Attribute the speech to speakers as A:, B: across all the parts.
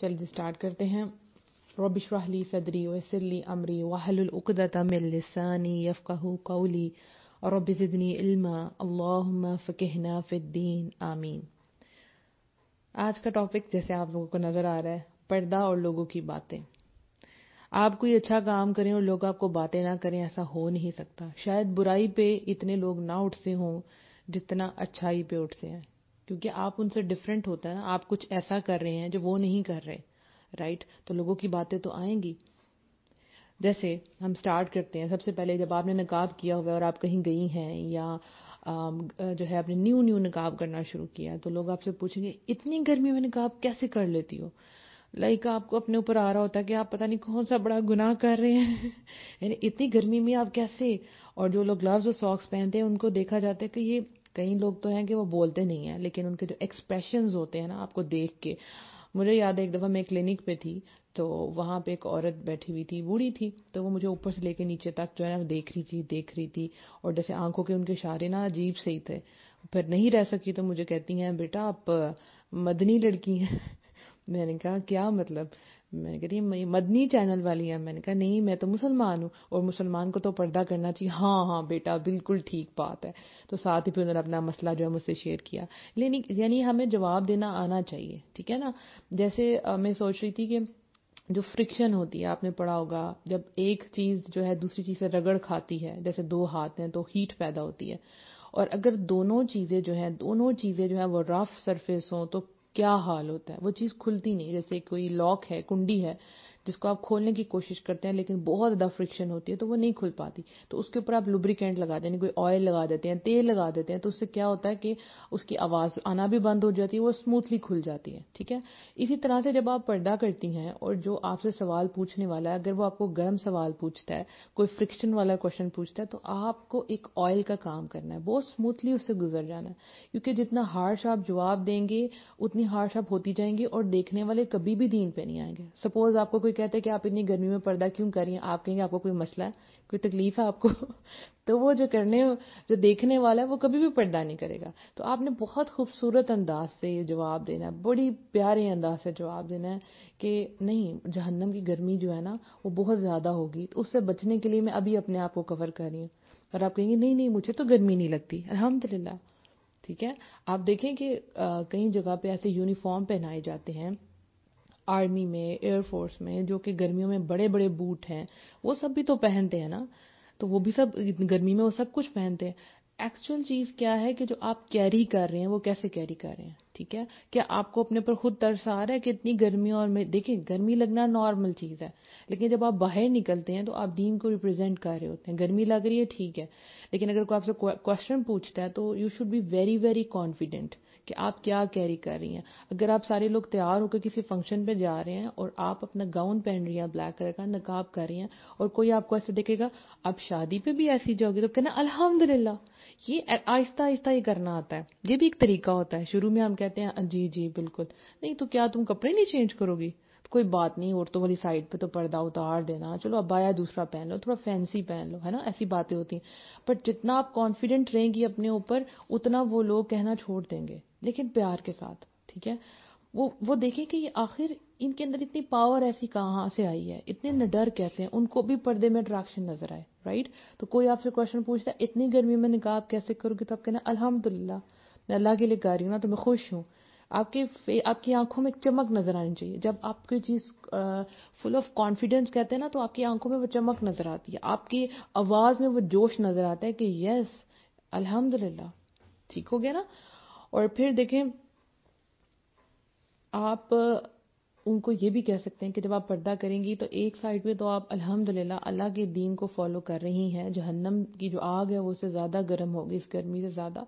A: चलिए स्टार्ट करते हैं रब शरह सदरी वसर अमरी वहलुल उकदत मिन कौली और रब इल्मा अल्लाहुम्मा फकिहना फिद्दीन आमीन आज का टॉपिक जैसे आप लोगों को नजर आ रहा है पर्दा और लोगों की बातें आप कोई अच्छा काम करें और लोग आपको बातें ना करें ऐसा हो नहीं सकता शायद बुराई पे इतने लोग ना उठते हों जितना अच्छाई पे उठते हैं क्योंकि आप उनसे डिफरेंट होता है ना आप कुछ ऐसा कर रहे हैं जो वो नहीं कर रहे राइट तो लोगों की बातें तो आएंगी जैसे हम स्टार्ट करते हैं सबसे पहले जब आपने नकाब किया हुआ है और आप कहीं गई हैं या जो है आपने न्यू न्यू नकाब करना शुरू किया तो लोग आपसे पूछेंगे इतनी गर्मी में नकाब कैसे कर लेती हो लाइक आपको अपने ऊपर आ रहा होता है कि आप पता नहीं कौन सा बड़ा गुनाह कर रहे हैं यानी इतनी गर्मी में आप कैसे और जो लोग ग्लव्स और सॉक्स पहनते हैं उनको देखा जाता है कि ये कई लोग तो हैं कि वो बोलते नहीं हैं लेकिन उनके जो एक्सप्रेशन होते हैं ना आपको देख के मुझे याद है एक दफ़ा मैं क्लिनिक पे थी तो वहाँ पे एक औरत बैठी हुई थी बूढ़ी थी तो वो मुझे ऊपर से लेके नीचे तक जो है ना देख रही थी देख रही थी और जैसे आंखों के उनके इशारे ना अजीब से ही थे फिर नहीं रह सकी तो मुझे कहती हैं बेटा आप मदनी लड़की हैं मैंने कहा क्या मतलब मैंने कहा मैं मदनी चैनल वाली है मैंने कहा नहीं मैं तो मुसलमान हूँ और मुसलमान को तो पर्दा करना चाहिए हाँ हाँ बेटा बिल्कुल ठीक बात है तो साथ ही फिर उन्होंने अपना मसला जो है मुझसे शेयर किया लेकिन यानी हमें जवाब देना आना चाहिए ठीक है ना जैसे मैं सोच रही थी कि जो फ्रिक्शन होती है आपने पढ़ा होगा जब एक चीज़ जो है दूसरी चीज़ से रगड़ खाती है जैसे दो हाथ हैं तो हीट पैदा होती है और अगर दोनों चीज़ें जो है दोनों चीज़ें जो है वो रफ सरफेस हो तो क्या हाल होता है वो चीज़ खुलती नहीं जैसे कोई लॉक है कुंडी है जिसको आप खोलने की कोशिश करते हैं लेकिन बहुत ज़्यादा फ्रिक्शन होती है तो वो नहीं खुल पाती तो उसके ऊपर आप लुब्रिकेंट लगा हैं कोई ऑयल लगा देते हैं तेल लगा देते हैं तो उससे क्या होता है कि उसकी आवाज़ आना भी बंद हो जाती है वो स्मूथली खुल जाती है ठीक है इसी तरह से जब आप पर्दा करती हैं और जो आपसे सवाल पूछने वाला है अगर वो आपको गर्म सवाल पूछता है कोई फ्रिक्शन वाला क्वेश्चन पूछता है तो आपको एक ऑयल का काम करना है बहुत स्मूथली उससे गुजर जाना है क्योंकि जितना हार्श आप जवाब देंगे उतनी हार्श आप होती जाएंगी और देखने वाले कभी भी दीन पे नहीं आएंगे सपोज आपको कोई कहते हैं कि आप इतनी गर्मी में पर्दा क्यों कर रही हैं आप कहेंगे आपको कोई मसला है कोई तकलीफ है आपको तो वो जो करने जो देखने वाला है वो कभी भी पर्दा नहीं करेगा तो आपने बहुत खूबसूरत अंदाज से ये जवाब देना है बड़ी प्यारे अंदाज से जवाब देना है कि नहीं जहन्नम की गर्मी जो है ना वो बहुत ज़्यादा होगी तो उससे बचने के लिए मैं अभी अपने आप को कवर कर रही हूँ और आप कहेंगे नहीं नहीं मुझे तो गर्मी नहीं लगती अलहमदिल्ला ठीक है आप देखें कि कई जगह पे ऐसे यूनिफॉर्म पहनाए जाते हैं आर्मी में एयरफोर्स में जो कि गर्मियों में बड़े बड़े बूट हैं वो सब भी तो पहनते हैं ना तो वो भी सब गर्मी में वो सब कुछ पहनते हैं एक्चुअल चीज क्या है कि जो आप कैरी कर रहे हैं वो कैसे कैरी कर रहे हैं ठीक है क्या आपको अपने पर खुद तरस आ रहा है कि इतनी गर्मी और में देखिए गर्मी लगना नॉर्मल चीज है लेकिन जब आप बाहर निकलते हैं तो आप दीन को रिप्रेजेंट कर रहे होते हैं गर्मी लग रही है ठीक है लेकिन अगर कोई आपसे क्वेश्चन पूछता है तो you should be very very confident कि आप क्या कैरी कर रही हैं अगर आप सारे लोग तैयार होकर किसी फंक्शन पे जा रहे हैं और आप अपना गाउन पहन रही हैं ब्लैक कलर का नकाब कर रही हैं और कोई आपको ऐसे देखेगा आप शादी पे भी ऐसी जाओगे तो कहना अल्हम्दुलिल्लाह ये आहिस्ता आहिस्ता ये करना आता है ये भी एक तरीका होता है शुरू में हम कहते हैं जी जी बिल्कुल नहीं तो क्या तुम कपड़े नहीं चेंज करोगी तो कोई बात नहीं औरतों वाली साइड पे तो पर्दा उतार देना चलो अब आया दूसरा पहन लो थोड़ा फैंसी पहन लो है ना ऐसी बातें होती हैं बट जितना आप कॉन्फिडेंट रहेंगी अपने ऊपर उतना वो लोग कहना छोड़ देंगे लेकिन प्यार के साथ ठीक है वो वो देखें कि ये आखिर इनके अंदर इतनी पावर ऐसी कहाँ से आई है इतने डर कैसे हैं उनको भी पर्दे में अट्रैक्शन नजर आए राइट तो कोई आपसे क्वेश्चन पूछता है इतनी गर्मी में निकाह आप कैसे करोगे तो आप कहना अल्हम्दुलिल्लाह मैं अल्लाह के लिए गा रही हूँ ना तो मैं खुश हूँ आपके आपकी आंखों में चमक नजर आनी चाहिए जब आप कोई चीज फुल ऑफ कॉन्फिडेंस कहते हैं ना तो आपकी आंखों में वो चमक नजर आती है आपकी आवाज में वो जोश नजर आता है कि यस अल्हम्दुलिल्लाह ठीक हो गया ना और फिर देखें आप उनको ये भी कह सकते हैं कि जब आप पर्दा करेंगी तो एक साइड पे तो आप अल्हम्दुलिल्लाह अल्लाह के दीन को फॉलो कर रही हैं जहन्नम की जो आग है वो उससे ज्यादा गर्म होगी इस गर्मी से ज्यादा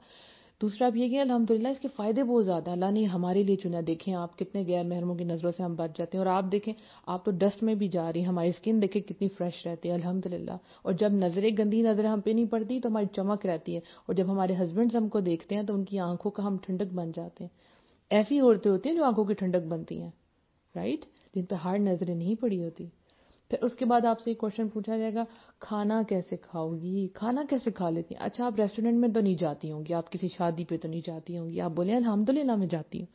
A: दूसरा आप ये कि अल्हम्दुलिल्लाह इसके फ़ायदे बहुत ज़्यादा अल्लाह ने हमारे लिए चुना देखें आप कितने गैर महरमों की नज़रों से हम बच जाते हैं और आप देखें आप तो डस्ट में भी जा रही हैं हमारी स्किन देखें कितनी फ्रेश रहती है अल्हम्दुलिल्लाह और जब नज़रें गंदी नज़रें हम पे नहीं पड़ती तो हमारी चमक रहती है और जब हमारे हस्बैंड हमको देखते हैं तो उनकी आंखों का हम ठंडक बन जाते हैं ऐसी औरतें होती हैं जो आंखों की ठंडक बनती हैं राइट जिन पर हार्ड नज़रें नहीं पड़ी होती फिर उसके बाद आपसे क्वेश्चन पूछा जाएगा खाना कैसे खाओगी खाना कैसे खा लेती हैं अच्छा आप रेस्टोरेंट में तो नहीं जाती होंगी आप किसी शादी पे तो नहीं जाती होंगी आप बोले अलहमदुल्ला मैं जाती हूँ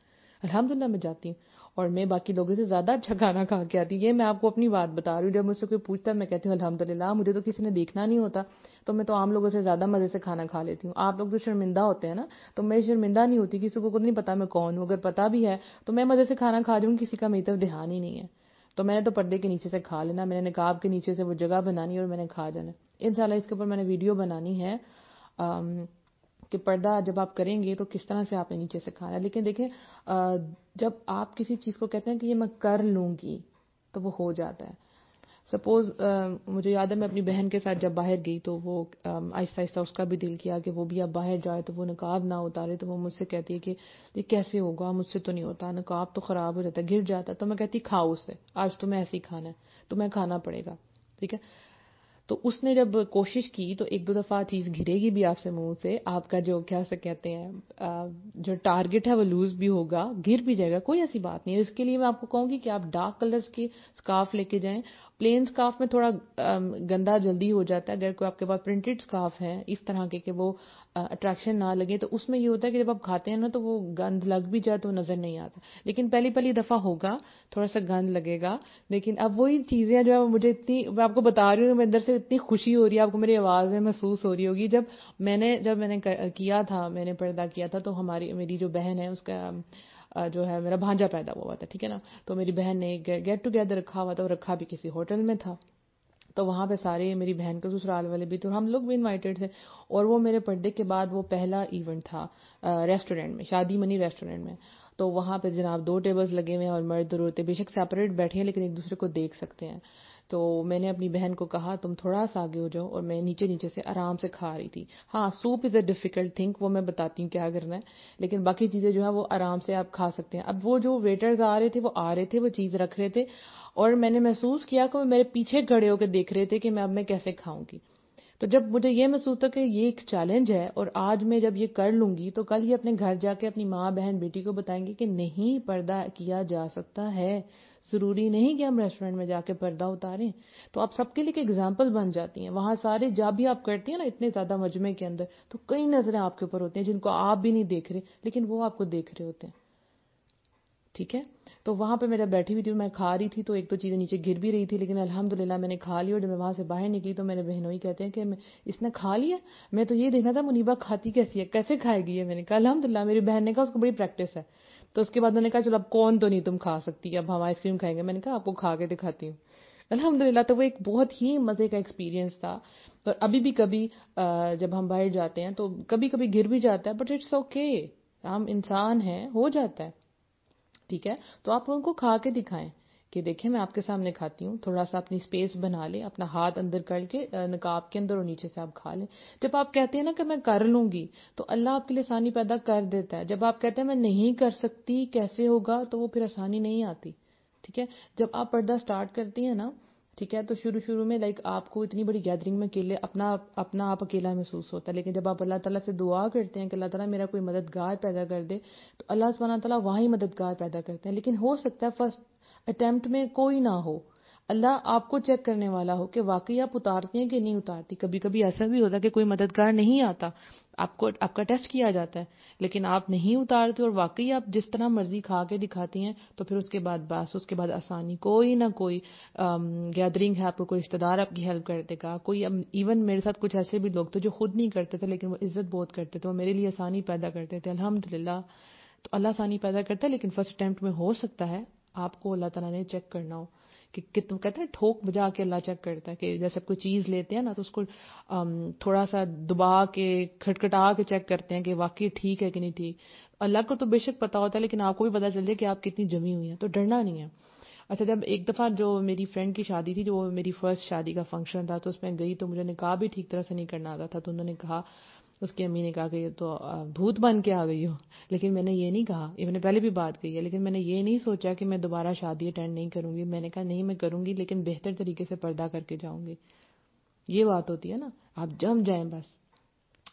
A: अलहमदुल्ला मैं जाती हूँ और मैं बाकी लोगों से ज्यादा अच्छा खाना खा के आती ये मैं आपको अपनी बात बता रही हूँ जब मुझसे कोई पूछता है मैं कहती हूँ अलहमदुल्ला मुझे तो किसी ने देखना नहीं होता तो मैं तो आम लोगों से ज्यादा मजे से खाना खा लेती हूँ आप लोग जो शर्मिंदा होते हैं ना तो मैं शर्मिंदा नहीं होती किसी को नहीं पता मैं कौन हूँ अगर पता भी है तो मैं मजे से खाना खा जाऊँ किसी का मेरी तरफ ध्यान ही नहीं है तो मैंने तो पर्दे के नीचे से खा लेना मैंने नकाब के नीचे से वो जगह बनानी और मैंने खा जाना इन इसके ऊपर मैंने वीडियो बनानी है आम, कि पर्दा जब आप करेंगे तो किस तरह से आपने नीचे से खाना लेकिन देखें जब आप किसी चीज़ को कहते हैं कि ये मैं कर लूंगी तो वो हो जाता है सपोज uh, मुझे याद है मैं अपनी बहन के साथ जब बाहर गई तो वो um, आहिस्ता आहिस्ता उसका भी दिल किया कि वो भी अब बाहर जाए तो वो नकाब ना उतारे तो वो मुझसे कहती है कि ये कैसे होगा मुझसे तो नहीं होता नकाब तो ख़राब हो जाता है गिर जाता तो मैं कहती खाओ उससे आज तुम्हें तो ऐसे ही खाना है तो मैं खाना पड़ेगा ठीक है तो उसने जब कोशिश की तो एक दो दफ़ा चीज़ घिरेगी भी आपसे मुंह से आपका जो क्या से कहते हैं uh, जो टारगेट है वो लूज भी होगा गिर भी जाएगा कोई ऐसी बात नहीं है इसके लिए मैं आपको कहूंगी कि आप डार्क कलर्स के स्काफ लेके जाएं प्लेन स्काफ में थोड़ा um, गंदा जल्दी हो जाता है अगर कोई आपके पास प्रिंटेड स्काफ है इस तरह के कि वो अट्रैक्शन uh, ना लगे तो उसमें ये होता है कि जब आप खाते हैं ना तो वो गंद लग भी जाए तो नज़र नहीं आता लेकिन पहली पहली दफ़ा होगा थोड़ा सा गंद लगेगा लेकिन अब वही चीज़ें जो है मुझे इतनी मैं आपको बता रही हूँ मेरे अंदर से इतनी खुशी हो रही है आपको मेरी आवाज़ में महसूस हो रही होगी जब मैंने जब मैंने किया था मैंने पर्दा किया था तो हमारी मेरी जो बहन है उसका जो है मेरा भांजा पैदा हुआ था ठीक है ना तो मेरी बहन ने गेट टुगेदर रखा हुआ था और रखा भी किसी होटल में था तो वहां पे सारे मेरी बहन के ससुराल वाले भी थे हम लोग भी इनवाइटेड थे और वो मेरे पर्दे के बाद वो पहला इवेंट था रेस्टोरेंट में शादी मनी रेस्टोरेंट में तो वहां पे जनाब दो टेबल्स लगे हुए हैं और मर्द और औरतें बेशक सेपरेट बैठे हैं लेकिन एक दूसरे को देख सकते हैं तो मैंने अपनी बहन को कहा तुम थोड़ा सा आगे हो जाओ और मैं नीचे नीचे से आराम से खा रही थी हाँ soup is a difficult thing वो मैं बताती हूँ क्या करना है लेकिन बाकी चीज़ें जो है वो आराम से आप खा सकते हैं अब वो जो वेटर्स आ रहे थे वो आ रहे थे वो चीज़ रख रहे थे और मैंने महसूस किया कि वो मेरे पीछे खड़े होकर देख रहे थे कि मैं अब मैं कैसे खाऊंगी तो जब मुझे ये महसूस था कि ये एक चैलेंज है और आज मैं जब ये कर लूंगी तो कल ये अपने घर जाके अपनी माँ बहन बेटी को बताएंगे कि नहीं पर्दा किया जा सकता है ज़रूरी नहीं कि हम रेस्टोरेंट में जाके पर्दा उतारें तो आप सबके लिए एक एग्जाम्पल बन जाती हैं वहां सारे जा भी आप करती हैं ना इतने ज़्यादा मजमे के अंदर तो कई नज़रें आपके ऊपर होती हैं जिनको आप भी नहीं देख रहे लेकिन वो आपको देख रहे होते हैं ठीक है तो वहां पे मेरा बैठी हुई थी मैं खा रही थी तो एक तो चीज़ें नीचे गिर भी रही थी लेकिन अल्हम्दुलिल्लाह मैंने खा लिया और जब मैं वहां से बाहर निकली तो मेरे बहनों ही कहते हैं कि मैं इसने खा लिया मैं तो ये देखना था मुनीबा खाती कैसी है कैसे खाएगी है मैंने कहा अलहमदुल्ला मेरी बहन ने कहा उसको बड़ी प्रैक्टिस है तो उसके बाद मैंने कहा चलो अब कौन तो नहीं तुम खा सकती अब हम आइसक्रीम खाएंगे मैंने कहा आपको खा के दिखाती हूँ अलहमदिल्ला तो वो एक बहुत ही मज़े का एक्सपीरियंस था और अभी भी कभी जब हम बाहर जाते हैं तो कभी कभी गिर भी जाता है बट इट्स ओके हम इंसान हैं हो जाता है ठीक है तो आप उनको खा के दिखाएं कि देखिए मैं आपके सामने खाती हूँ थोड़ा सा अपनी स्पेस बना लें अपना हाथ अंदर करके नकाब के अंदर और नीचे से आप खा लें जब आप कहते हैं ना कि मैं कर लूंगी तो अल्लाह आपके लिए आसानी पैदा कर देता है जब आप कहते हैं मैं नहीं कर सकती कैसे होगा तो वो फिर आसानी नहीं आती ठीक है जब आप पर्दा स्टार्ट करती हैं ना ठीक है तो शुरू शुरू में लाइक आपको इतनी बड़ी गैदरिंग में अकेले अपना अपना आप अकेला महसूस होता है लेकिन जब आप अल्लाह ताला से दुआ करते हैं कि अल्लाह ताला मेरा कोई मददगार पैदा कर दे तो अल्लाह सुबहाना ताला वहाँ ही मददगार पैदा करते हैं लेकिन हो सकता है फर्स्ट अटैम्प्ट में कोई ना हो अल्लाह आपको चेक करने वाला हो कि वाकई आप उतारती हैं कि नहीं उतारती कभी कभी ऐसा भी होता है कि कोई मददगार नहीं आता आपको आपका टेस्ट किया जाता है लेकिन आप नहीं उतारते और वाकई आप जिस तरह मर्जी खा के दिखाती हैं तो फिर उसके बाद बस उसके बाद आसानी कोई ना कोई गैदरिंग है आपको कोई रिश्तेदार आपकी हेल्प कर देगा कोई इवन मेरे साथ कुछ ऐसे भी लोग थे जो खुद नहीं करते थे लेकिन वो इज्जत बहुत करते थे वो मेरे लिए आसानी पैदा करते थे अलहमदिल्ला तो अल्लाह आसानी पैदा करता है लेकिन फर्स्ट अटैम्प्ट में हो सकता है आपको अल्लाह तला ने चेक करना हो कि, कि कहते हैं ठोक बजा के अल्लाह चेक करता है कि जैसे आप कोई चीज़ लेते हैं ना तो उसको थोड़ा सा दुबा के खटखटा के चेक करते हैं कि वाकई ठीक है कि नहीं ठीक अल्लाह को तो बेशक पता होता है लेकिन आपको भी पता चल जाए कि आप कितनी जमी हुई हैं तो डरना नहीं है अच्छा जब एक दफ़ा जो मेरी फ्रेंड की शादी थी जो मेरी फर्स्ट शादी का फंक्शन था तो उसमें गई तो मुझे निकाह भी ठीक तरह से नहीं करना आता था तो उन्होंने कहा उसकी अम्मी ने कहा कि ये तो भूत बन के आ गई हो लेकिन मैंने ये नहीं कहा ये मैंने पहले भी बात कही है लेकिन मैंने ये नहीं सोचा कि मैं दोबारा शादी अटेंड नहीं करूंगी मैंने कहा नहीं मैं करूंगी लेकिन बेहतर तरीके से पर्दा करके जाऊंगी ये बात होती है ना आप जम जाए बस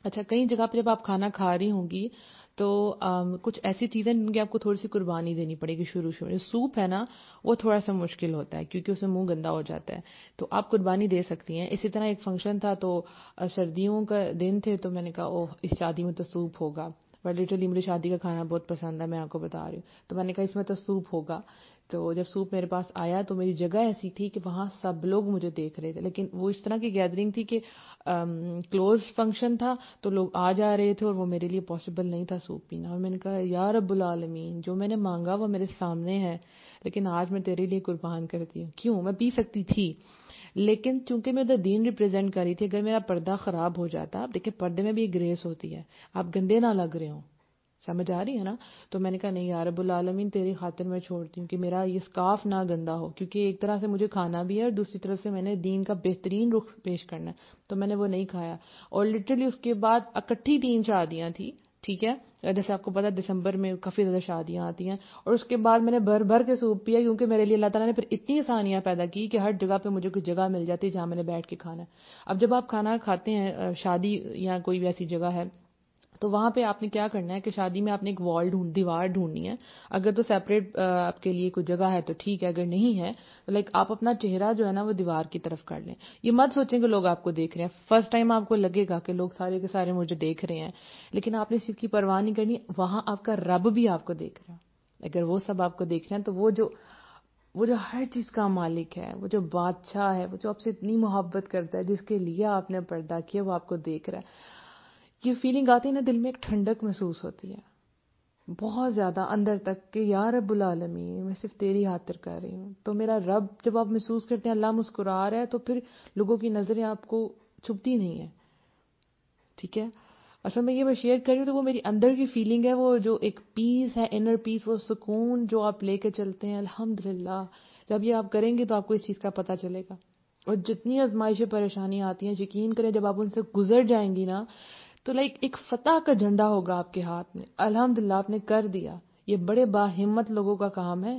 A: अच्छा कई जगह पर जब आप खाना खा रही होंगी तो um, कुछ ऐसी चीज़ें जिनकी आपको थोड़ी सी कुर्बानी देनी पड़ेगी शुरू शुरू सूप है ना वो थोड़ा सा मुश्किल होता है क्योंकि उसमें मुंह गंदा हो जाता है तो आप कुर्बानी दे सकती हैं इसी तरह एक फंक्शन था तो सर्दियों का दिन थे तो मैंने कहा ओह इस शादी में तो सूप होगा बट लिटरली मुझे शादी का खाना बहुत पसंद है मैं आपको बता रही हूँ तो मैंने कहा इसमें तो सूप होगा तो जब सूप मेरे पास आया तो मेरी जगह ऐसी थी कि वहाँ सब लोग मुझे देख रहे थे लेकिन वो इस तरह की गैदरिंग थी कि क्लोज um, फंक्शन था तो लोग आ जा रहे थे और वो मेरे लिए पॉसिबल नहीं था सूप पीना और मैंने कहा यार आलमीन जो मैंने मांगा वो मेरे सामने है लेकिन आज मैं तेरे लिए कुर्बान करती हूँ क्यों मैं पी सकती थी लेकिन चूंकि मैं उधर दीन रिप्रेजेंट कर रही थी अगर मेरा पर्दा खराब हो जाता आप देखिए पर्दे में भी एक ग्रेस होती है आप गंदे ना लग रहे हो समझ आ रही है ना तो मैंने कहा नहीं यार आलमीन तेरी खातिर मैं छोड़ती हूँ कि मेरा ये स्काफ ना गंदा हो क्योंकि एक तरह से मुझे खाना भी है और दूसरी तरफ से मैंने दीन का बेहतरीन रुख पेश करना है तो मैंने वो नहीं खाया और लिटरली उसके बाद इकट्ठी तीन शादियां थी ठीक है जैसे आपको पता दिसंबर में काफ़ी ज़्यादा शादियां आती हैं और उसके बाद मैंने भर भर के सूप पिया क्योंकि मेरे लिए अल्लाह तला ने फिर इतनी आसानियां पैदा की कि हर जगह पे मुझे कुछ जगह मिल जाती है जहां मैंने बैठ के खाना है अब जब आप खाना खाते हैं शादी या कोई भी ऐसी जगह है तो वहां पे आपने क्या करना है कि शादी में आपने एक वॉल ढूंढ दीवार ढूंढनी है अगर तो सेपरेट आपके लिए कोई जगह है तो ठीक है अगर नहीं है तो लाइक आप अपना चेहरा जो है ना वो दीवार की तरफ कर लें ये मत सोचें कि लोग आपको देख रहे हैं फर्स्ट टाइम आपको लगेगा कि लोग सारे के सारे मुझे देख रहे हैं लेकिन आपने इस चीज़ की परवाह नहीं करनी वहां आपका रब भी आपको देख रहा है अगर वो सब आपको देख रहे हैं तो वो जो वो जो हर चीज़ का मालिक है वो जो बादशाह है वो जो आपसे इतनी मोहब्बत करता है जिसके लिए आपने पर्दा किया वो आपको देख रहा है ये फीलिंग आती है ना दिल में एक ठंडक महसूस होती है बहुत ज़्यादा अंदर तक कि या रबालमी मैं सिर्फ तेरी हाथर कर रही हूँ तो मेरा रब जब आप महसूस करते हैं अल्लाह मुस्कुरा रहा है तो फिर लोगों की नज़रें आपको छुपती नहीं है ठीक है असल अच्छा, में ये मैं शेयर कर रही हूँ तो वो मेरी अंदर की फीलिंग है वो जो एक पीस है इनर पीस वो सुकून जो आप लेके चलते हैं अल्हम्दुलिल्लाह जब ये आप करेंगे तो आपको इस चीज़ का पता चलेगा और जितनी आजमाइशें परेशानियां आती हैं यकीन करें जब आप उनसे गुजर जाएंगी ना तो लाइक एक फतह का झंडा होगा आपके हाथ में अल्हम्दुलिल्लाह आपने कर दिया ये बड़े बाहिम्मत लोगों का काम है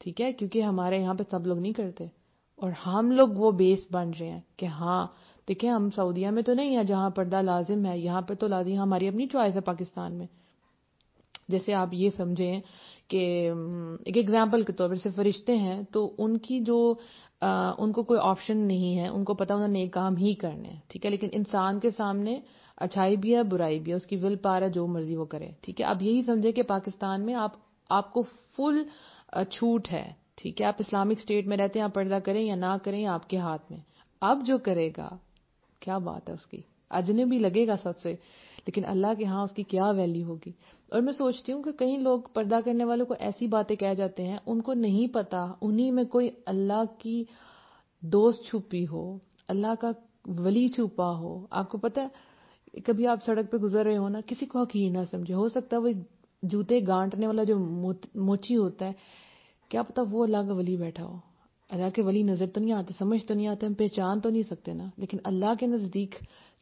A: ठीक है क्योंकि हमारे यहाँ पे सब लोग नहीं करते और हम लोग वो बेस बन रहे हैं कि हाँ देखिये हम सऊदिया में तो नहीं है जहां पर्दा लाजिम है यहाँ पे तो लाजिम हमारी अपनी चॉइस है पाकिस्तान में जैसे आप ये समझें कि एक एग्जाम्पल के तौर पर सिर्फ रिश्ते हैं तो उनकी जो आ, उनको कोई ऑप्शन नहीं है उनको पता उन्होंने काम ही करने हैं ठीक है लेकिन इंसान के सामने अच्छाई भी है बुराई भी है उसकी विल पार है जो मर्जी वो करे ठीक है आप यही समझे कि पाकिस्तान में आप आपको फुल छूट है ठीक है आप इस्लामिक स्टेट में रहते हैं आप पर्दा करें या ना करें आपके हाथ में अब जो करेगा क्या बात है उसकी अजनबी लगेगा सबसे लेकिन अल्लाह के हाँ उसकी क्या वैल्यू होगी और मैं सोचती हूँ कि कई लोग पर्दा करने वालों को ऐसी बातें कह जाते हैं उनको नहीं पता उन्हीं में कोई अल्लाह की दोस्त छुपी हो अल्लाह का वली छुपा हो आपको पता है कभी आप सड़क पर गुजर रहे हो ना किसी को हकीर ना समझे हो सकता है वो जूते गांटने वाला जो मोची होता है क्या पता वो अल्लाह का वली बैठा हो अल्लाह के वली नज़र तो नहीं आते समझ तो नहीं आते हम पहचान तो नहीं सकते ना लेकिन अल्लाह के नज़दीक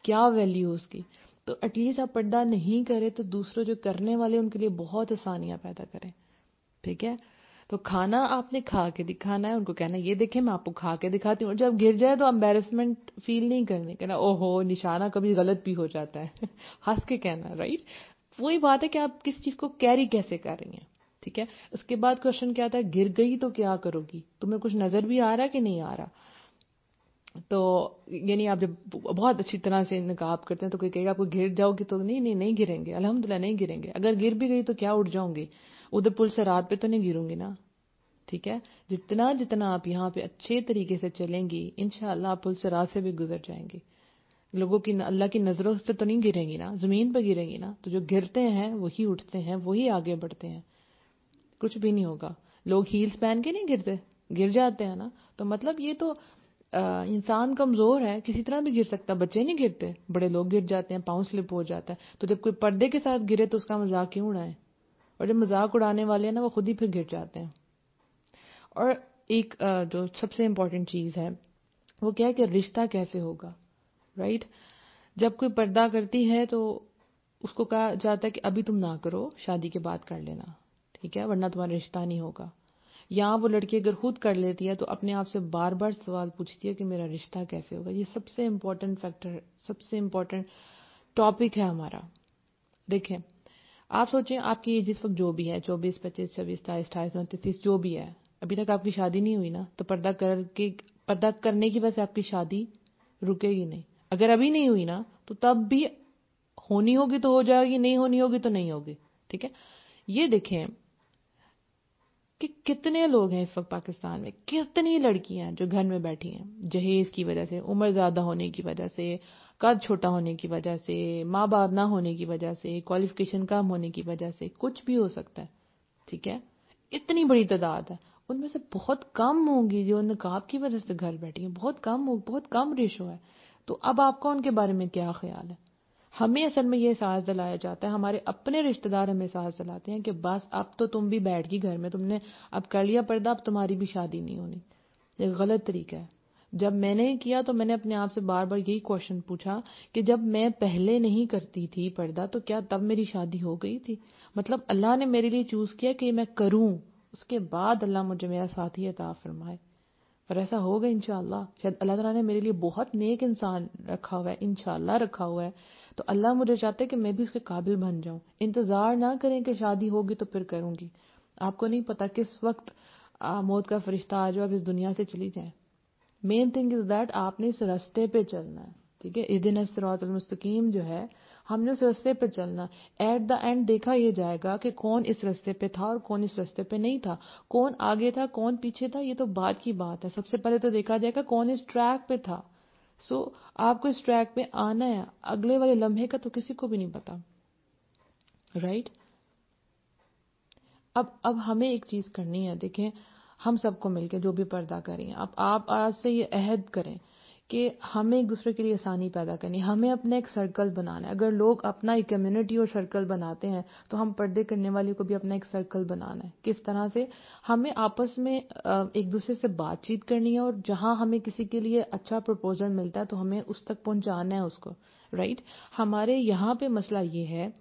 A: क्या वैल्यू है उसकी तो एटलीस्ट आप पर्दा नहीं करें तो दूसरों जो करने वाले उनके लिए बहुत आसानियां पैदा करें ठीक है तो खाना आपने खा के दिखाना है उनको कहना ये देखे मैं आपको खा के दिखाती हूँ जब गिर जाए तो एम्बेरसमेंट फील नहीं करने कहना ओहो निशाना कभी गलत भी हो जाता है हंस के कहना राइट वही बात है कि आप किस चीज को कैरी कैसे कर रही हैं ठीक है उसके बाद क्वेश्चन क्या आता है गिर गई तो क्या करोगी तुम्हें कुछ नजर भी आ रहा कि नहीं आ रहा तो यानी आप जब बहुत अच्छी तरह से नकाब करते हैं तो कोई कहेगा आपको गिर जाओगी तो नहीं नहीं नहीं गिरेंगे अलहमदुल्ला नहीं गिरेंगे अगर गिर भी गई तो क्या उठ जाओगे उधर पुल से रात पे तो नहीं गिरूंगी ना ठीक है जितना जितना आप यहाँ पे अच्छे तरीके से चलेंगी इनशाला आप पुल से रात से भी गुजर जाएंगे लोगों की अल्लाह की नज़रों से तो नहीं गिरेंगी ना ज़मीन पर गिरेंगी ना तो जो गिरते हैं वही उठते हैं वही आगे बढ़ते हैं कुछ भी नहीं होगा लोग हील्स पहन के नहीं गिरते गिर जाते हैं ना तो मतलब ये तो इंसान कमज़ोर है किसी तरह भी गिर सकता बच्चे नहीं गिरते बड़े लोग गिर जाते हैं पाँव स्लिप हो जाता है तो जब कोई पर्दे के साथ गिरे तो उसका मजाक क्यों उड़ाएं और जो मजाक उड़ाने वाले हैं ना वो खुद ही फिर गिर जाते हैं और एक जो सबसे इम्पोर्टेंट चीज़ है वो क्या है कि रिश्ता कैसे होगा राइट जब कोई पर्दा करती है तो उसको कहा जाता है कि अभी तुम ना करो शादी के बाद कर लेना ठीक है वरना तुम्हारा रिश्ता नहीं होगा यहाँ वो लड़की अगर खुद कर लेती है तो अपने आप से बार बार सवाल पूछती है कि मेरा रिश्ता कैसे होगा ये सबसे इम्पोर्टेंट फैक्टर सबसे इम्पोर्टेंट टॉपिक है हमारा देखें आप सोचें आपकी जिस वक्त जो भी है चौबीस पच्चीस छब्बीस सताईस अठाईस उनतीस जो भी है अभी तक आपकी शादी नहीं हुई ना तो पर्दा करके पर्दा करने की वजह से आपकी शादी रुकेगी नहीं अगर अभी नहीं हुई ना तो तब भी होनी होगी तो हो जाएगी नहीं होनी होगी तो नहीं होगी ठीक है ये देखें कि कितने लोग हैं इस वक्त पाकिस्तान में कितनी लड़कियां हैं जो घर में बैठी हैं जहेज की वजह से उम्र ज़्यादा होने की वजह से कद छोटा होने की वजह से माँ बाप ना होने की वजह से क्वालिफिकेशन कम होने की वजह से कुछ भी हो सकता है ठीक है इतनी बड़ी तादाद है उनमें से बहुत कम होंगी जो नकाब की वजह से घर बैठी है बहुत कम बहुत कम रेशो है तो अब आपका उनके बारे में क्या ख्याल है हमें असल में यह एहसास दिलाया जाता है हमारे अपने रिश्तेदार हमें एहसास दिलाते हैं कि बस अब तो तुम भी बैठ गई घर में तुमने अब कर लिया पर्दा अब तुम्हारी भी शादी नहीं होनी ये गलत तरीका है जब मैंने किया तो मैंने अपने आप से बार बार यही क्वेश्चन पूछा कि जब मैं पहले नहीं करती थी पर्दा तो क्या तब मेरी शादी हो गई थी मतलब अल्लाह ने मेरे लिए चूज़ किया कि मैं करूं उसके बाद अल्लाह मुझे मेरा साथी अता फरमाए पर ऐसा होगा इनशाला शायद अल्लाह ताला ने मेरे लिए बहुत नेक इंसान रखा हुआ है इनशाला रखा हुआ है तो अल्लाह मुझे चाहते है कि मैं भी उसके काबिल बन जाऊं इंतज़ार ना करें कि शादी होगी तो फिर करूंगी आपको नहीं पता किस वक्त मौत का फरिश्ता आ जाओ आप इस दुनिया से चली जाए मेन थिंग इज दैट आपने इस रास्ते पे चलना है ठीक है दिन सरातमस्तकीम जो है हमने उस रस्ते पे चलना एट द एंड देखा यह जाएगा कि कौन इस रास्ते पे था और कौन इस रस्ते पे नहीं था कौन आगे था कौन पीछे था ये तो बाद की बात है सबसे पहले तो देखा जाएगा कौन इस ट्रैक पे था सो आपको इस ट्रैक में आना है अगले वाले लम्हे का तो किसी को भी नहीं पता राइट अब अब हमें एक चीज करनी है देखें हम सबको मिलके जो भी पर्दा करें अब आप आज से ये अहद करें कि हमें एक दूसरे के लिए आसानी पैदा करनी है हमें अपना एक सर्कल बनाना है अगर लोग अपना एक कम्युनिटी और सर्कल बनाते हैं तो हम पर्दे करने वाले को भी अपना एक सर्कल बनाना है किस तरह से हमें आपस में एक दूसरे से बातचीत करनी है और जहां हमें किसी के लिए अच्छा प्रपोजल मिलता है तो हमें उस तक पहुंचाना है उसको राइट हमारे यहाँ पे मसला ये है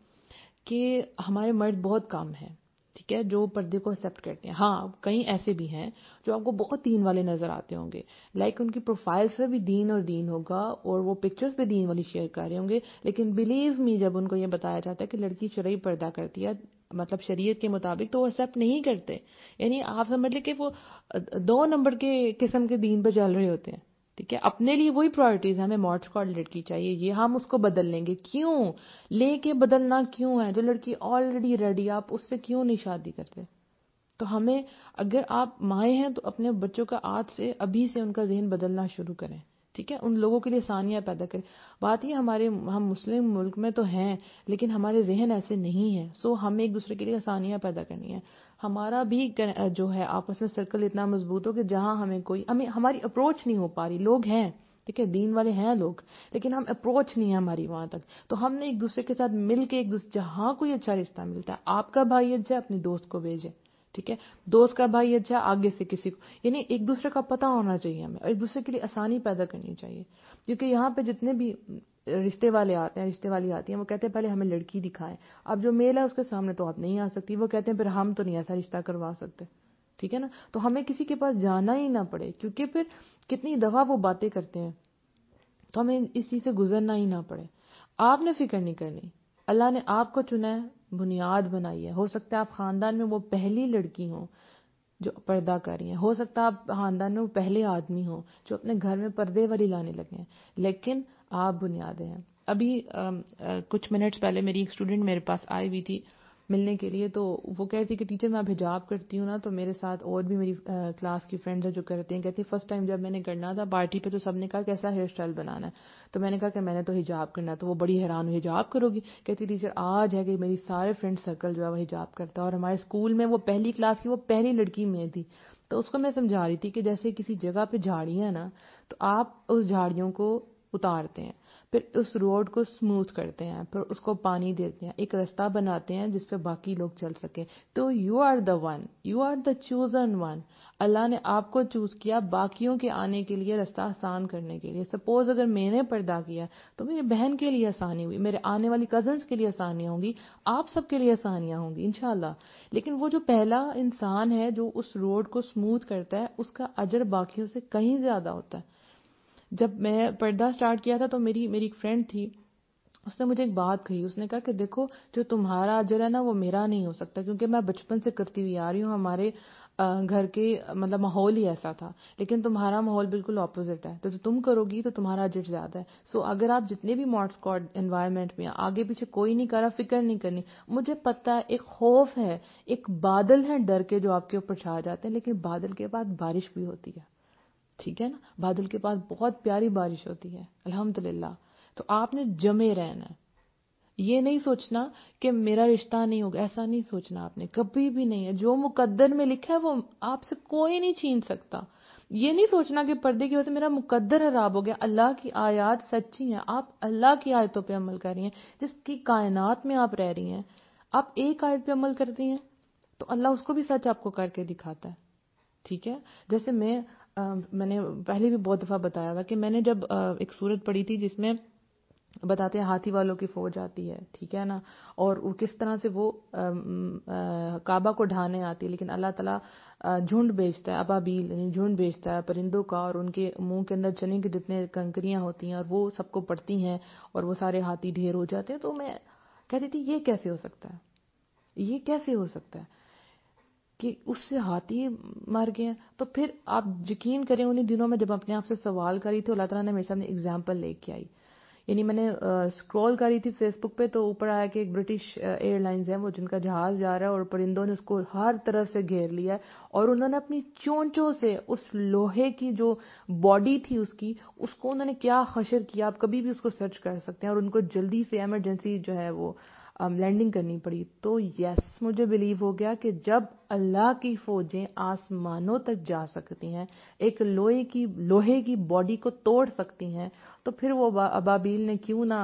A: कि हमारे मर्द बहुत कम है ठीक है जो पर्दे को एक्सेप्ट करते हैं हाँ कई ऐसे भी हैं जो आपको बहुत दीन वाले नज़र आते होंगे लाइक उनकी प्रोफाइल से भी दीन और दीन होगा और वो पिक्चर्स भी दीन वाली शेयर कर रहे होंगे लेकिन बिलीव मी जब उनको ये बताया जाता है कि लड़की शरीय पर्दा करती है मतलब शरीयत के मुताबिक तो वो एक्सेप्ट नहीं करते यानी आप समझ लें कि वो दो नंबर के किस्म के दीन पर चल रहे होते हैं ठीक है अपने लिए वही प्रायोरिटीज हमें मॉड कॉल लड़की चाहिए ये हम उसको बदल लेंगे क्यों लेके बदलना क्यों है जो लड़की ऑलरेडी रेडी आप उससे क्यों नहीं शादी करते तो हमें अगर आप माए हैं तो अपने बच्चों का आज से अभी से उनका जहन बदलना शुरू करें ठीक है उन लोगों के लिए सानियाँ पैदा करें बात ये हमारे हम मुस्लिम मुल्क में तो हैं लेकिन हमारे जहन ऐसे नहीं है सो हमें एक दूसरे के लिए आसानियां पैदा करनी है हमारा भी जो है आपस में सर्कल इतना मजबूत हो कि जहां हमें कोई हमें हमारी अप्रोच नहीं हो पा रही लोग हैं ठीक है दीन वाले हैं लोग लेकिन हम अप्रोच नहीं है हमारी वहां तक तो हमने एक दूसरे के साथ मिलके एक दूसरे जहां कोई अच्छा रिश्ता मिलता है आपका भाई अच्छा अपने दोस्त को भेजे ठीक है दोस्त का भाई अच्छा आगे से किसी को यानी एक दूसरे का पता होना चाहिए हमें और एक दूसरे के लिए आसानी पैदा करनी चाहिए क्योंकि यहाँ पे जितने भी रिश्ते वाले आते हैं रिश्ते वाली आती हैं वो कहते हैं पहले हमें लड़की दिखाएं अब जो मेल है उसके सामने तो आप नहीं आ सकती वो कहते हैं फिर हम तो नहीं ऐसा रिश्ता करवा सकते ठीक है ना तो हमें किसी के पास जाना ही ना पड़े क्योंकि फिर कितनी दफ़ा वो बातें करते हैं तो हमें इस चीज़ से गुजरना ही ना पड़े आपने फिक्र नहीं करनी अल्लाह ने आपको चुना है बुनियाद बनाई है हो सकता है आप खानदान में वो पहली लड़की हो जो पर्दा कर रही है हो सकता है आप खानदान में वो पहले आदमी हो जो अपने घर में पर्दे वाली लाने लगे हैं लेकिन आप बुनियादें हैं अभी आ, आ, कुछ मिनट्स पहले मेरी एक स्टूडेंट मेरे पास आई हुई थी मिलने के लिए तो वो कह रही थी कि टीचर मैं अब हिजाब करती हूँ ना तो मेरे साथ और भी मेरी आ, क्लास की फ्रेंड्स हैं जो करते हैं कहती है फर्स्ट टाइम जब मैंने करना था पार्टी पे तो सबने कहा कैसा हेयर स्टाइल बनाना है तो मैंने कहा कि मैंने तो हिजाब करना तो वो बड़ी हैरान हुई हिजाब करोगी कहती टीचर आज है कि मेरी सारे फ्रेंड सर्कल जो है वो हिजाब करता है और हमारे स्कूल में वो पहली क्लास की वो पहली लड़की में थी तो उसको मैं समझा रही थी कि जैसे किसी जगह पे झाड़ियाँ ना तो आप उस झाड़ियों को उतारते हैं फिर उस रोड को स्मूथ करते हैं फिर उसको पानी देते हैं एक रास्ता बनाते हैं जिस पर बाकी लोग चल सके तो you are the one you are the chosen one अल्लाह ने आपको चूज किया बाकियों के आने के लिए रास्ता आसान करने के लिए सपोज अगर मैंने पर्दा किया तो मेरी बहन के लिए आसानी हुई मेरे आने वाली कजन्स के लिए आसानियां होंगी आप सबके लिए आसानियाँ होंगी इनशाला लेकिन वो जो पहला इंसान है जो उस रोड को स्मूथ करता है उसका अजर बाकियों से कहीं ज्यादा होता है जब मैं पर्दा स्टार्ट किया था तो मेरी मेरी एक फ्रेंड थी उसने मुझे एक बात कही उसने कहा कि देखो जो तुम्हारा अजर है ना वो मेरा नहीं हो सकता क्योंकि मैं बचपन से करती हुई आ रही हूँ हमारे घर के मतलब माहौल ही ऐसा था लेकिन तुम्हारा माहौल बिल्कुल ऑपोजिट है तो जो तुम करोगी तो तुम्हारा अजर ज़्यादा है सो अगर आप जितने भी मॉड स्कॉड इन्वायरमेंट में आगे पीछे कोई नहीं करा फिक्र नहीं करनी मुझे पता है एक खौफ है एक बादल है डर के जो आपके ऊपर छा जाते हैं लेकिन बादल के बाद बारिश भी होती है ठीक है ना बादल के पास बहुत प्यारी बारिश होती है अल्हम्दुलिल्लाह तो आपने जमे रहना है ये नहीं सोचना कि मेरा रिश्ता नहीं होगा ऐसा नहीं सोचना आपने कभी भी नहीं है जो मुकद्दर में लिखा है वो आपसे कोई नहीं छीन सकता ये नहीं सोचना कि पर्दे की वजह से मेरा मुकद्दर खराब हो गया अल्लाह की आयात सच्ची है आप अल्लाह की आयतों पे अमल कर रही हैं जिसकी कायनात में आप रह रही हैं आप एक आयत पे अमल करती हैं तो अल्लाह उसको भी सच आपको करके दिखाता है ठीक है जैसे मैं मैंने पहले भी बहुत दफ़ा बताया हुआ कि मैंने जब एक सूरत पढ़ी थी जिसमें बताते हैं हाथी वालों की फौज आती है ठीक है ना और वो किस तरह से वो काबा को ढाने आती है लेकिन अल्लाह ताला झुंड बेचता है अबाबील यानी झुंड बेचता है परिंदों का और उनके मुंह के अंदर चने के जितने कंकरियां होती हैं और वो सबको पड़ती हैं और वो सारे हाथी ढेर हो जाते हैं तो मैं कहती थी ये कैसे हो सकता है ये कैसे हो सकता है कि उससे हाथी मर गए तो फिर आप यकीन करें उन्हीं दिनों में जब अपने आप से सवाल करी थी अल्लाह तला ने मेरे सामने एग्जाम्पल लेके आई यानी मैंने स्क्रॉल करी थी फेसबुक पे तो ऊपर आया कि एक ब्रिटिश एयरलाइंस है वो जिनका जहाज़ जा रहा है और परिंदों ने उसको हर तरफ से घेर लिया है और उन्होंने अपनी चोंचों से उस लोहे की जो बॉडी थी उसकी उसको उन्होंने क्या हशर किया आप कभी भी उसको सर्च कर सकते हैं और उनको जल्दी से एमरजेंसी जो है वो लैंडिंग करनी पड़ी तो यस मुझे बिलीव हो गया कि जब अल्लाह की फौजें आसमानों तक जा सकती हैं एक लोहे की लोहे की बॉडी को तोड़ सकती हैं तो फिर वो अबाबील ने क्यों ना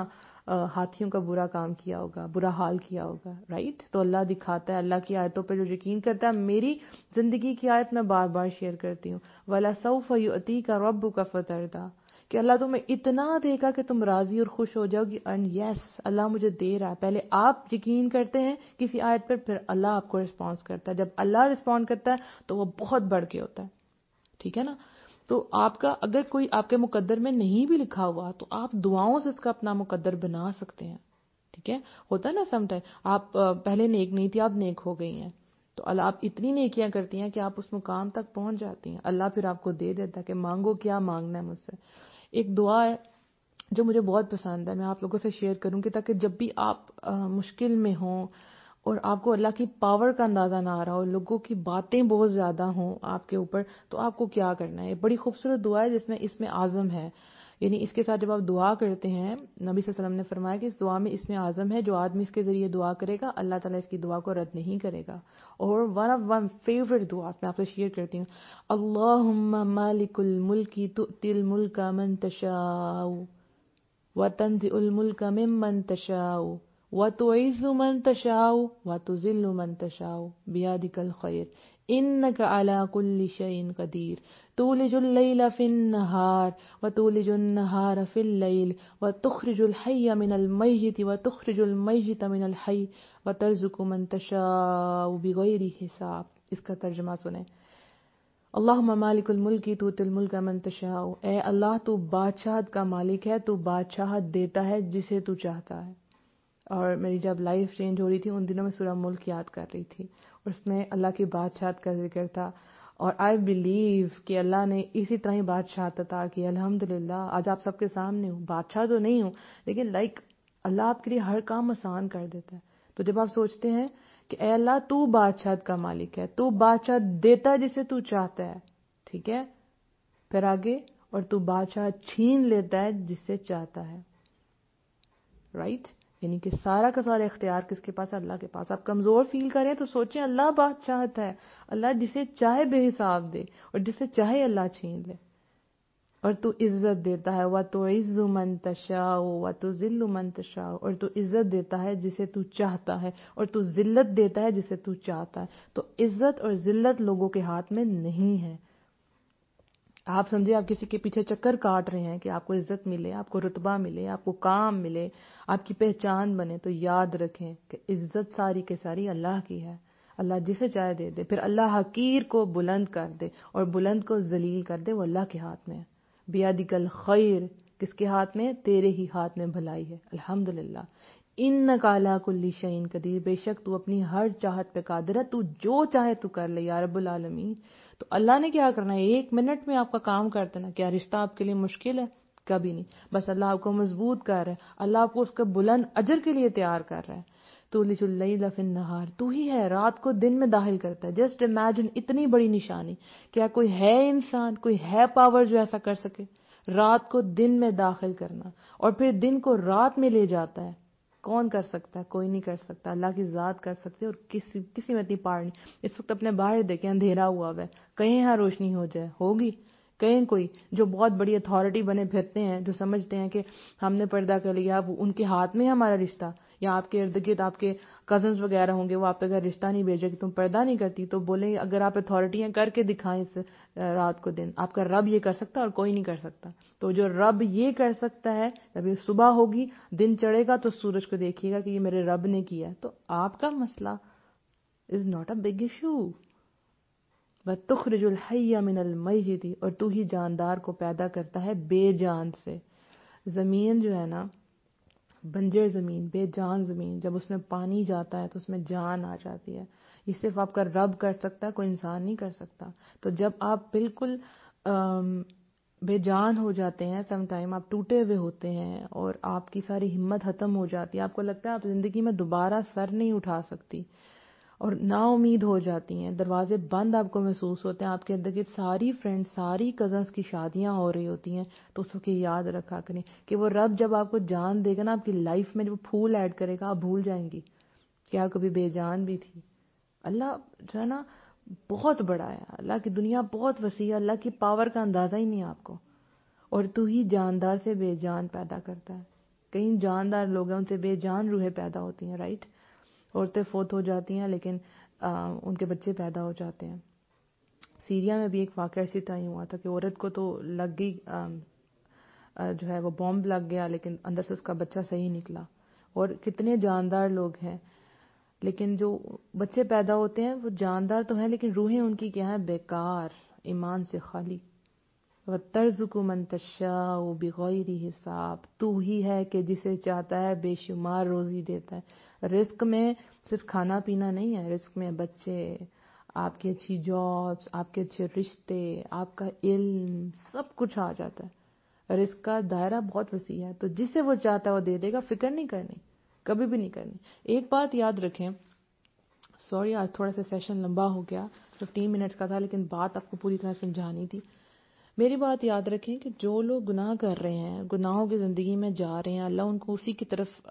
A: हाथियों का बुरा काम किया होगा बुरा हाल किया होगा राइट तो अल्लाह दिखाता है अल्लाह की आयतों पर जो यकीन करता है मेरी ज़िंदगी की आयत मैं बार बार शेयर करती हूँ वाला सऊफ़ अती का रब का फतरदा कि अल्लाह तुम्हें इतना देगा कि तुम राजी और खुश हो जाओगी एंड यस अल्लाह मुझे दे रहा है पहले आप यकीन करते हैं किसी आयत पर फिर अल्लाह आपको रिस्पॉन्स करता है जब अल्लाह रिस्पॉन्ड करता है तो वह बहुत बढ़ के होता है ठीक है ना तो आपका अगर कोई आपके मुकद्दर में नहीं भी लिखा हुआ तो आप दुआओं से उसका अपना मुकद्दर बना सकते हैं ठीक है होता है ना समटाइम आप पहले नेक नहीं थी आप नेक हो गई हैं तो अल्लाह आप इतनी नेकियां करती हैं कि आप उस मुकाम तक पहुंच जाती हैं अल्लाह फिर आपको दे देता है कि मांगो क्या मांगना है मुझसे एक दुआ है जो मुझे बहुत पसंद है मैं आप लोगों से शेयर करूंगी ताकि जब भी आप आ, मुश्किल में हों और आपको अल्लाह की पावर का अंदाज़ा ना आ रहा हो लोगों की बातें बहुत ज़्यादा हों आपके ऊपर तो आपको क्या करना है बड़ी खूबसूरत दुआ है जिसमें इसमें आज़म है यानी इसके साथ जब आप दुआ करते हैं नबी वसल्लम ने फरमाया कि इस दुआ में इसमें आज़म है जो आदमी इसके ज़रिए दुआ करेगा अल्लाह ताला इसकी दुआ को रद्द नहीं करेगा और वन ऑफ वन फेवरेट दुआ मैं आपसे शेयर करती हूँ अल्लाह मालिकुल मुल्क तुतिल मुल्का मन तशाऊ व मुल्क मुल्का मन तशाऊ व तो मन तशाऊ व तो मन तशाऊ बियादिकल खैर इन अला कुल्ली हिसाब इसका तर्जमा सुने अल्लाह मालिकुलमल्कि तो ए अल्लाह तू बादशाह का मालिक है तू बादशाह देता है जिसे तू चाहता है और मेरी जब लाइफ चेंज हो रही थी उन दिनों में सूरा मुल्क याद कर रही थी और उसमें अल्लाह की बादशाहत का जिक्र था और आई बिलीव कि अल्लाह ने इसी तरह ही बादशाहत था कि अल्हम्दुलिल्लाह आज आप सबके सामने हूँ बादशाह तो नहीं हूँ लेकिन लाइक अल्लाह आपके लिए हर काम आसान कर देता है तो जब आप सोचते हैं कि अल्लाह तू बादशाहत का मालिक है तू बादशाह देता है जिसे तू चाहता है ठीक है फिर आगे और तू बादशाह छीन लेता है जिससे चाहता है राइट right? यानी कि सारा का सारा इख्तियार किसके पास अल्लाह के पास आप कमज़ोर फील करें तो सोचें अल्लाह बात चाहता है अल्लाह जिसे चाहे बेहिसाब दे और जिसे चाहे अल्लाह छीन ले और तू इज्जत देता है वह तो इज्जु मन तशाओ वह तो जिल्लु मन तशाओ और तू इज्जत देता है जिसे तू चाहता है और तू जिल्लत देता है जिसे तू चाहता है तो इज्जत और जिल्लत लोगों के हाथ में नहीं है आप समझे आप किसी के पीछे चक्कर काट रहे हैं कि आपको इज्जत मिले आपको रुतबा मिले आपको काम मिले आपकी पहचान बने तो याद रखें कि इज्जत सारी के सारी अल्लाह की है अल्लाह जिसे चाहे दे दे फिर अल्लाह हकीर को बुलंद कर दे और बुलंद को जलील कर दे वो अल्लाह के हाथ में है कल खैर किसके हाथ में तेरे ही हाथ में भलाई है अल्हम्दुलिल्लाह इन काला कुल्ली शहीन कदीर बेशक तू अपनी हर चाहत पे कादर है तू जो चाहे तू कर ले यार रबुल तो अल्लाह ने क्या करना है एक मिनट में आपका काम कर देना क्या रिश्ता आपके लिए मुश्किल है कभी नहीं बस अल्लाह आपको मजबूत कर रहा है अल्लाह आपको उसका बुलंद अजर के लिए तैयार कर रहा है तो लफिन नहार तू ही है रात को दिन में दाखिल करता है जस्ट इमेजिन इतनी बड़ी निशानी क्या कोई है इंसान कोई है पावर जो ऐसा कर सके रात को दिन में दाखिल करना और फिर दिन को रात में ले जाता है कौन कर सकता है कोई नहीं कर सकता अल्लाह की ज़ात कर सकती है और किसी किसी में इतनी पार नहीं इस वक्त अपने बाहर देखें अंधेरा हुआ हुआ है कहीं यहाँ रोशनी हो जाए होगी कहीं कोई जो बहुत बड़ी अथॉरिटी बने फिरते हैं जो समझते हैं कि हमने पर्दा कर लिया अब उनके हाथ में हमारा रिश्ता या आपके इर्द गिर्द आपके कजन वगैरह होंगे वो आपके घर अगर रिश्ता नहीं भेजे कि तुम पर्दा नहीं करती तो बोले अगर आप अथॉरिटियां करके दिखाएं इस रात को दिन आपका रब ये कर सकता और कोई नहीं कर सकता तो जो रब ये कर सकता है जब सुबह होगी दिन चढ़ेगा तो सूरज को देखिएगा कि ये मेरे रब ने किया तो आपका मसला is not a big issue व तुखरजुल हैया मिनल मयदी और तू ही जानदार को पैदा करता है बेजान से ज़मीन जो है ना बंजर ज़मीन बेजान ज़मीन जब उसमें पानी जाता है तो उसमें जान आ जाती है ये सिर्फ आपका रब कर सकता है कोई इंसान नहीं कर सकता तो जब आप बिल्कुल बेजान हो जाते हैं समटाइम आप टूटे हुए होते हैं और आपकी सारी हिम्मत ख़त्म हो जाती है आपको लगता है आप ज़िंदगी में दोबारा सर नहीं उठा सकती और नाउमीद हो जाती हैं दरवाजे बंद आपको महसूस होते हैं आपके इर्द गिर्द सारी फ्रेंड्स सारी कज़न्स की शादियाँ हो रही होती हैं तो उस वक्त याद रखा करें कि वो रब जब आपको जान देगा ना आपकी लाइफ में जब फूल ऐड करेगा आप भूल जाएंगी कि आप कभी बेजान भी थी अल्लाह जो है ना बहुत बड़ा है अल्लाह की दुनिया बहुत वसी है अल्लाह की पावर का अंदाज़ा ही नहीं आपको और तू ही जानदार से बेजान पैदा करता है कई जानदार लोग हैं उनसे बेजान रूहें पैदा होती हैं राइट औरतें फोत हो जाती हैं लेकिन उनके बच्चे पैदा हो जाते हैं सीरिया में भी एक वाक़ ऐसी तरह ही हुआ था कि औरत को तो लग गई जो है वो बॉम्ब लग गया लेकिन अंदर से उसका बच्चा सही निकला और कितने जानदार लोग हैं लेकिन जो बच्चे पैदा होते हैं वो जानदार तो हैं लेकिन रूहें उनकी क्या है बेकार ईमान से खाली व को मंतशा बग़ैर हिसाब तू ही है कि जिसे चाहता है बेशुमार रोज़ी देता है रिस्क में सिर्फ खाना पीना नहीं है रिस्क में बच्चे आपकी अच्छी जॉब्स आपके अच्छे रिश्ते आपका इल्म सब कुछ आ जाता है रिस्क का दायरा बहुत वसी है तो जिसे वो चाहता है वो दे देगा फिक्र नहीं करनी कभी भी नहीं करनी एक बात याद रखें सॉरी आज थोड़ा सा सेशन लंबा हो गया फिफ्टीन मिनट्स का था लेकिन बात आपको पूरी तरह समझानी थी मेरी बात याद रखें कि जो लोग गुनाह कर रहे हैं गुनाहों की ज़िंदगी में जा रहे हैं अल्लाह उनको उसी की तरफ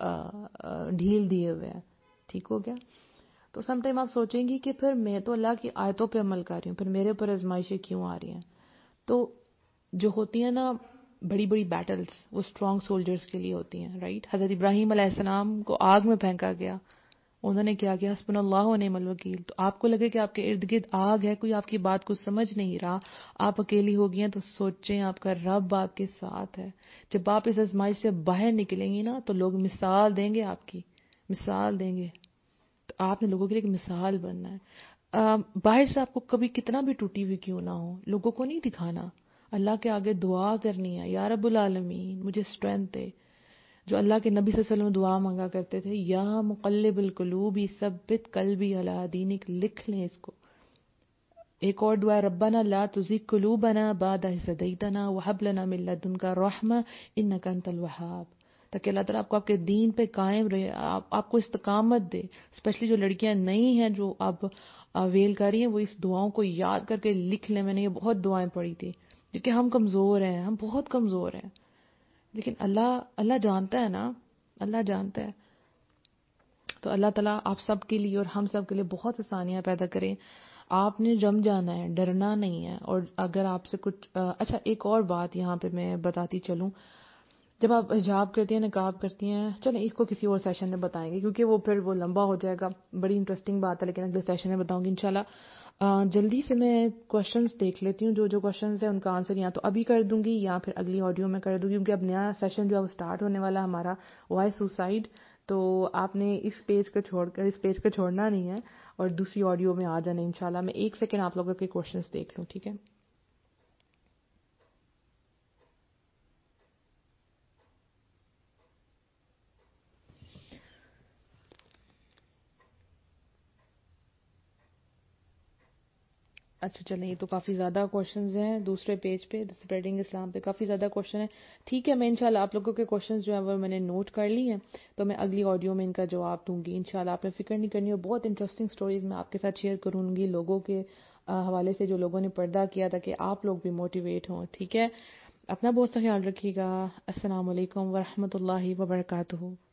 A: ढील दिए हुए हैं ठीक हो गया तो समटाइम आप सोचेंगी कि फिर मैं तो अल्लाह की आयतों पर अमल कर रही हूँ फिर मेरे ऊपर आजमाइशें क्यों आ रही हैं तो जो होती हैं ना बड़ी बड़ी बैटल्स वो स्ट्रांग सोल्जर्स के लिए होती हैं राइट हज़रत इब्राहिम को आग में फेंका गया उन्होंने क्या किया हसबन अल्लाह वकील तो आपको लगे कि आपके इर्द गिर्द आग है कोई आपकी बात को समझ नहीं रहा आप अकेली होगी हैं तो सोचें आपका रब आपके साथ है जब आप इस आजमाइश से बाहर निकलेंगी ना तो लोग मिसाल देंगे आपकी मिसाल देंगे तो आपने लोगों के लिए एक मिसाल बनना है बाहर से आपको कभी कितना भी टूटी हुई क्यों ना हो लोगों को नहीं दिखाना अल्लाह के आगे दुआ करनी है या आलमीन मुझे स्ट्रेंथ दे जो अल्लाह के नबी वसल्लम दुआ मांगा करते थे या मुकलबिल कलूबी सबित कलबी अला दीनिक लिख लें इसको एक और दुआ रब्बाना ला तुजी कलूबना बाद सदैतना वहबलना मिल्लदन का रहमा इन कंतल वहाब ताकि अल्लाह ताला आपको आपके दीन पे कायम रहे आप आपको इस्तकामत दे स्पेशली जो लड़कियां नई हैं जो आप अवेल कर रही हैं वो इस दुआओं को याद करके लिख लें मैंने ये बहुत दुआएं पढ़ी थी क्योंकि हम कमज़ोर हैं हम बहुत कमज़ोर हैं लेकिन अल्लाह अल्लाह जानता है ना अल्लाह जानता है तो अल्लाह ताला आप सब के लिए और हम सब के लिए बहुत आसानियां पैदा करें आपने जम जाना है डरना नहीं है और अगर आपसे कुछ अच्छा एक और बात यहाँ पे मैं बताती चलू जब आप हिजाब करती हैं नकाब करती हैं चलें इसको किसी और सेशन में बताएंगे क्योंकि वो फिर वो लंबा हो जाएगा बड़ी इंटरेस्टिंग बात है लेकिन अगले सेशन में बताऊंगी इनशाला जल्दी से मैं क्वेश्चंस देख लेती हूँ जो जो क्वेश्चंस है उनका आंसर या तो अभी कर दूंगी या फिर अगली ऑडियो में कर दूंगी क्योंकि अब नया सेशन जो है वो स्टार्ट होने वाला हमारा वाई सुसाइड तो आपने इस पेज को छोड़कर इस पेज को छोड़ना नहीं है और दूसरी ऑडियो में आ जाना इंशाल्लाह मैं एक सेकेंड आप लोगों के क्वेश्चंस देख लूँ ठीक है अच्छा चलें ये तो काफ़ी ज़्यादा क्वेश्चन हैं दूसरे पेज पे स्प्रेडिंग इस्लाम पे काफ़ी ज़्यादा क्वेश्चन है ठीक है मैं इनशाला आप लोगों के क्वेश्चन जो है वो मैंने नोट कर ली हैं तो मैं अगली ऑडियो में इनका जवाब दूंगी इनशाला आपने फिक्र नहीं करनी और बहुत इंटरेस्टिंग स्टोरीज मैं आपके साथ शेयर करूंगी लोगों के हवाले से जो लोगों ने पर्दा किया ताकि आप लोग भी मोटिवेट हों ठीक है अपना बहुत सा ख्याल रखिएगा असलकम वरहमल वर्का